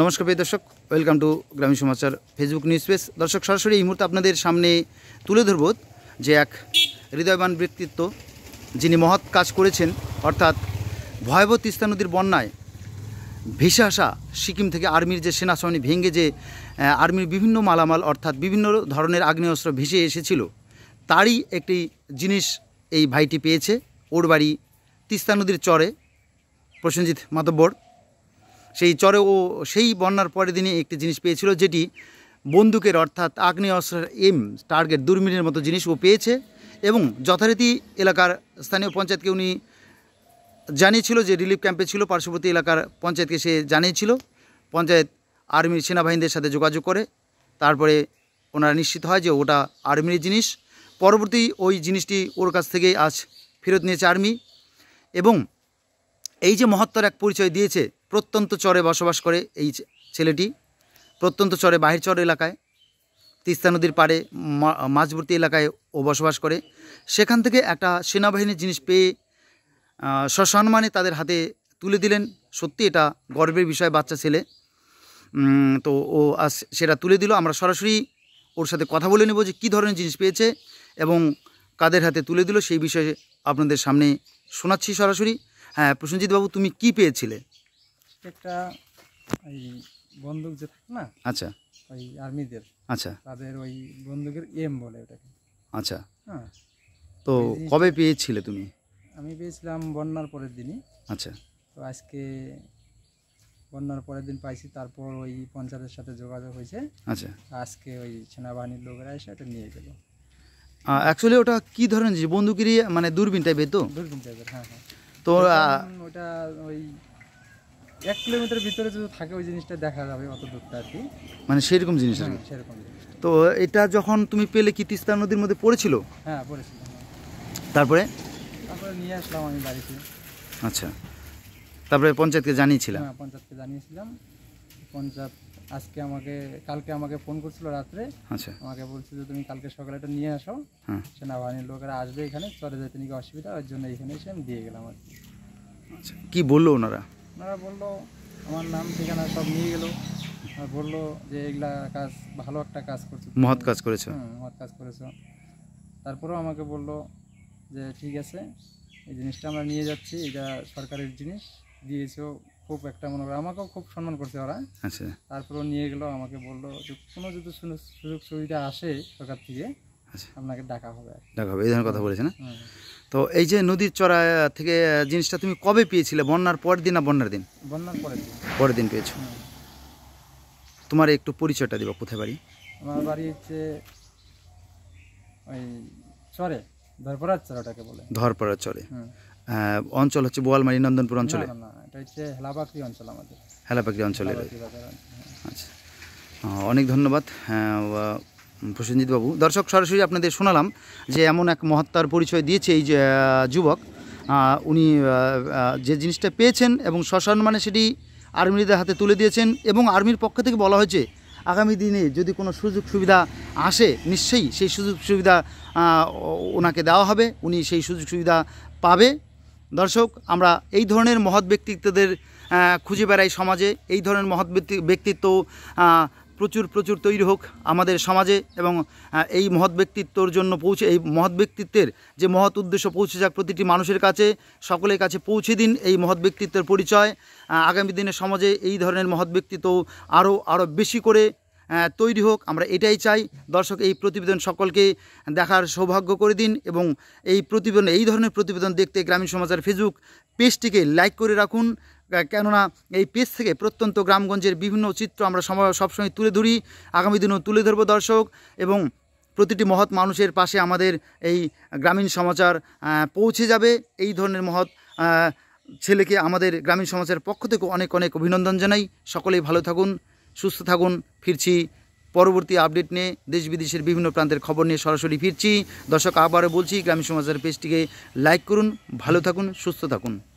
নমস্কার প্রিয় দর্শক ওয়েলকাম টু গ্রামীণ সমাচার ফেসবুক নিউজ পেজ দর্শক সরাসরি এই মুহূর্তে আপনাদের সামনে তুলে ধরব যে এক হৃদয়বান ব্যক্তিত্ব যিনি মহৎ কাজ করেছেন অর্থাৎ ভয়াবহ তিস্তা নদীর বন্যায় ভেসে আসা সিকিম থেকে আর্মির যে সেনা সৈনী ভেঙে যে আর্মির বিভিন্ন মালামাল অর্থাৎ বিভিন্ন ধরনের আগ্নেয়স্ত্র ভেসে এসেছিল তারই একটি জিনিস এই ভাইটি পেয়েছে ওর বাড়ি তিস্তা নদীর চরে প্রসেনজিৎ মাতব্বর সেই চরে ও সেই বন্যার পরের দিনে একটি জিনিস পেয়েছিল যেটি বন্দুকের অর্থাৎ আগ্নেয়াস্ত্রের এম টার্গেট দুর্মিনের মতো জিনিস ও পেয়েছে এবং যথারীতি এলাকার স্থানীয় পঞ্চায়েতকে উনি জানিয়েছিল যে রিলিফ ক্যাম্পে ছিল পার্শ্ববর্তী এলাকার পঞ্চায়েতকে সে জানিয়েছিল পঞ্চায়েত আর্মির সেনাবাহিনীদের সাথে যোগাযোগ করে তারপরে ওনারা নিশ্চিত হয় যে ওটা আর্মির জিনিস পরবর্তী ওই জিনিসটি ওর কাছ থেকে আজ ফেরত নিয়েছে আর্মি এবং এই যে মহত্তর এক পরিচয় দিয়েছে প্রত্যন্ত চরে বসবাস করে এই ছেলেটি প্রত্যন্ত চরে বাহির চর এলাকায় তিস্তা নদীর পাড়ে মাঝবর্তী এলাকায় ও বসবাস করে সেখান থেকে একটা সেনাবাহিনীর জিনিস পেয়ে সসম্মানে তাদের হাতে তুলে দিলেন সত্যি এটা গর্বের বিষয় বাচ্চা ছেলে তো ও সেটা তুলে দিল আমরা সরাসরি ওর সাথে কথা বলে নেব যে কী ধরনের জিনিস পেয়েছে এবং কাদের হাতে তুলে দিল সেই বিষয়ে আপনাদের সামনে শোনাচ্ছি সরাসরি হ্যাঁ প্রসেনজিৎবাবু তুমি কি পেয়েছিলে একটা এই বন্দুক যে থাকে না আচ্ছা ওই আর্মিদের আচ্ছা তাদের ওই বন্দুকের এম বলে ওটাকে আচ্ছা হ্যাঁ তো কবে পেয়েছিলে তুমি আমি পেয়েছিলাম বন্যার পরের দিনই আচ্ছা তো আজকে বন্যার পরের দিন পাইছি তারপর ওই পঞ্চায়েতের সাথে যোগাযোগ হয়েছে আচ্ছা আজকে ওই সেনাবাহিনীর লোকেরা এসে ওটা নিয়ে গেল অ্যাকচুয়ালি ওটা কি ধরনের বন্দুকেরই মানে দূরবিন টাইপের তো দূরবিন টাইপের হ্যাঁ হ্যাঁ তো ওটা ওই এক কিলোমিটার ভিতরে যদি থাকে ওই জিনিসটা দেখা যাবে অত দূরটা আর কি মানে সেরকম জিনিস আর কি হ্যাঁ, সেরকম তো এটা যখন তুমি পেলে কি তিস্তা নদীর মধ্যে পড়েছিল হ্যাঁ পড়েছিল তারপরে তারপরে নিয়ে আসলাম আমি বাড়িতে আচ্ছা তারপরে পঞ্চায়েতকে জানিয়েছিলাম হ্যাঁ পঞ্চায়েতকে জানিয়েছিলাম পঞ্চায়েত আজকে আমাকে কালকে আমাকে ফোন করছিল রাত্রে আচ্ছা আমাকে বলছে যে তুমি কালকে সকালে এটা নিয়ে আসো হ্যাঁ সেনাবাহিনীর লোকেরা আসবে এখানে চলে যেতে নাকি অসুবিধা ওই জন্য এখানে এসে আমি দিয়ে গেলাম আর কি আচ্ছা কী বললো ওনারা ওনারা বললো আমার নাম ঠিকানা সব নিয়ে গেলো আর বললো যে এগুলা কাজ ভালো একটা কাজ করছো মহৎ কাজ করেছ হ্যাঁ, মহৎ কাজ করেছো তারপরেও আমাকে বললো যে ঠিক আছে এই জিনিসটা আমরা নিয়ে যাচ্ছি এটা সরকারের জিনিস দিয়েছেও খুব একটা মনে করে আমাকেও খুব সম্মান করছে ওরা আচ্ছা তারপরেও নিয়ে গেলো আমাকে বললো যে কোনো যদি সুযোগ সুবিধা আসে সরকার থেকে আচ্ছা। আপনাকে হবে হবে এই ধরনের কথা হ্যাঁ? তো এই যে নদীর চড়া থেকে জিনিসটা তুমি কবে পেয়েছিলে বন্যার পর দিন না বন্যার দিন বন্যার পরের দিন পরের দিন পেয়েছো তোমার একটু পরিচয়টা দিবা কোথায় বাড়ি হচ্ছে ওই ধরপড়ার চরে অঞ্চল হচ্ছে বোয়ালমারি নন্দনপুর অঞ্চলে না অঞ্চলের হ্যাঁ। আচ্ছা অনেক ধন্যবাদ হ্যাঁ, প্রসেনজিৎবাবু দর্শক সরাসরি আপনাদের শোনালাম যে এমন এক মহাত্মার পরিচয় দিয়েছে এই যুবক উনি যে জিনিসটা পেয়েছেন এবং মানে সেটি আর্মিদের হাতে তুলে দিয়েছেন এবং আর্মির পক্ষ থেকে বলা হয়েছে আগামী দিনে যদি কোনো সুযোগ সুবিধা আসে নিশ্চয়ই সেই সুযোগ সুবিধা ওনাকে দেওয়া হবে উনি সেই সুযোগ সুবিধা পাবে দর্শক আমরা এই ধরনের মহৎ ব্যক্তিত্বদের খুঁজে বেড়াই সমাজে এই ধরনের মহৎ ব্যক্তিত্ব প্রচুর প্রচুর তৈরি হোক আমাদের সমাজে এবং এই মহৎ ব্যক্তিত্বর জন্য পৌঁছে এই মহৎ ব্যক্তিত্বের যে মহৎ উদ্দেশ্য পৌঁছে যাক প্রতিটি মানুষের কাছে সকলের কাছে পৌঁছে দিন এই মহৎ ব্যক্তিত্বের পরিচয় আগামী দিনে সমাজে এই ধরনের মহৎ ব্যক্তিত্ব আরও আরও বেশি করে তৈরি হোক আমরা এটাই চাই দর্শক এই প্রতিবেদন সকলকে দেখার সৌভাগ্য করে দিন এবং এই প্রতিবেদন এই ধরনের প্রতিবেদন দেখতে গ্রামীণ সমাজের ফেসবুক পেজটিকে লাইক করে রাখুন কেননা এই পেজ থেকে প্রত্যন্ত গ্রামগঞ্জের বিভিন্ন চিত্র আমরা সবসময় তুলে ধরি আগামী দিনও তুলে ধরবো দর্শক এবং প্রতিটি মহৎ মানুষের পাশে আমাদের এই গ্রামীণ সমাচার পৌঁছে যাবে এই ধরনের মহৎ ছেলেকে আমাদের গ্রামীণ সমাজের পক্ষ থেকে অনেক অনেক অভিনন্দন জানাই সকলেই ভালো থাকুন সুস্থ থাকুন ফিরছি পরবর্তী আপডেট নিয়ে দেশ বিদেশের বিভিন্ন প্রান্তের খবর নিয়ে সরাসরি ফিরছি দর্শক আবারও বলছি গ্রামীণ সমাজের পেজটিকে লাইক করুন ভালো থাকুন সুস্থ থাকুন